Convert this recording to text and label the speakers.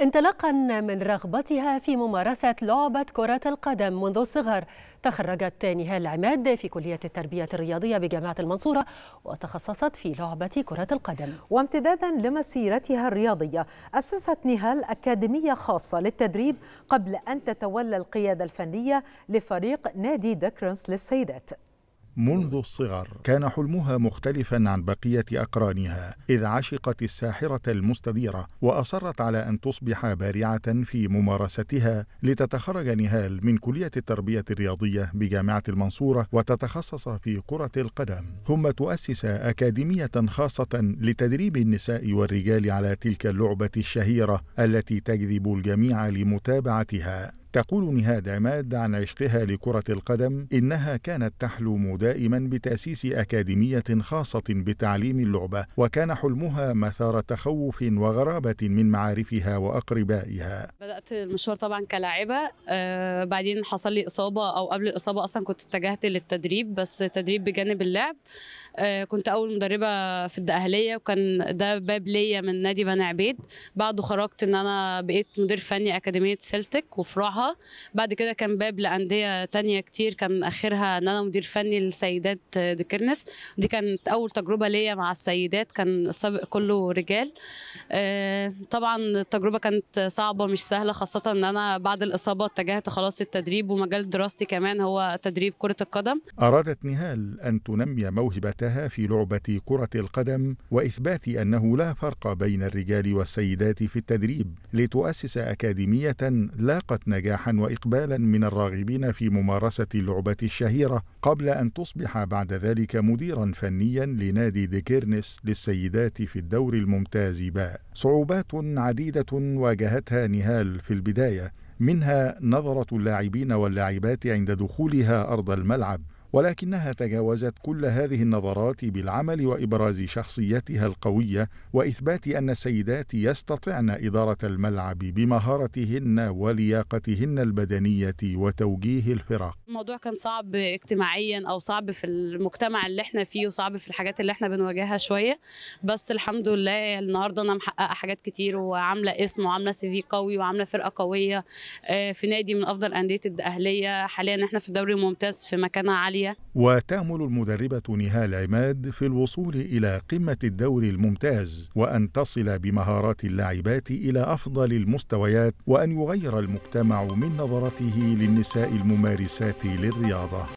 Speaker 1: انطلاقا من رغبتها في ممارسة لعبة كرة القدم منذ الصغر تخرجت نهال عماد في كلية التربية الرياضية بجامعة المنصورة وتخصصت في لعبة كرة القدم وامتدادا لمسيرتها الرياضية أسست نهال أكاديمية خاصة للتدريب قبل أن تتولى القيادة الفنية لفريق نادي دكرنس للسيدات
Speaker 2: منذ الصغر كان حلمها مختلفا عن بقية أقرانها إذ عشقت الساحرة المستديرة وأصرت على أن تصبح بارعة في ممارستها لتتخرج نهال من كلية التربية الرياضية بجامعة المنصورة وتتخصص في كرة القدم ثم تؤسس أكاديمية خاصة لتدريب النساء والرجال على تلك اللعبة الشهيرة التي تجذب الجميع لمتابعتها تقول نهاد عماد عن عشقها لكرة القدم إنها كانت تحلم دائما بتأسيس أكاديمية خاصة بتعليم اللعبة وكان حلمها مثار تخوف وغرابة من معارفها وأقربائها
Speaker 1: بدأت المشوار طبعا كلاعبة آه بعدين حصل لي إصابة أو قبل الإصابة أصلا كنت اتجهت للتدريب بس تدريب بجانب اللعب آه كنت أول مدربة في الدقهلية وكان ده باب ليا من نادي بني عبيد بعده خرجت إن أنا بقيت مدير فني أكاديمية سلتك وفروعها بعد كده كان باب لانديه تانية كتير كان اخرها ان انا مدير فني للسيدات ديكرنس دي كانت اول تجربه ليا مع السيدات كان السابق كله رجال آه، طبعا التجربه كانت صعبه مش سهله خاصه ان انا بعد الاصابه اتجهت خلاص التدريب ومجال دراستي كمان هو تدريب كره القدم
Speaker 2: ارادت نهال ان تنمي موهبتها في لعبه كره القدم واثبات انه لا فرق بين الرجال والسيدات في التدريب لتؤسس اكاديميه لاقت نجاح نجاحا واقبالا من الراغبين في ممارسه اللعبه الشهيره قبل ان تصبح بعد ذلك مديرا فنيا لنادي ديكيرنس للسيدات في الدور الممتاز باء. صعوبات عديده واجهتها نهال في البدايه منها نظره اللاعبين واللاعبات عند دخولها ارض الملعب ولكنها تجاوزت كل هذه النظرات بالعمل وابراز شخصيتها القويه واثبات ان السيدات يستطعن اداره الملعب بمهارتهن ولياقتهن البدنيه وتوجيه الفرق.
Speaker 1: الموضوع كان صعب اجتماعيا او صعب في المجتمع اللي احنا فيه وصعب في الحاجات اللي احنا بنواجهها شويه بس الحمد لله النهارده انا محققه حاجات كتير وعامله اسم وعامله سي في قوي وعامله فرقه قويه آه، في نادي من افضل انديه الاهليه حاليا احنا في الدوري الممتاز في مكانه عالي العالية
Speaker 2: وتأمل المدربة نهال عماد في الوصول إلى قمة الدوري الممتاز وأن تصل بمهارات اللاعبات إلى أفضل المستويات وأن يغير المجتمع من نظرته للنساء الممارسات للرياضة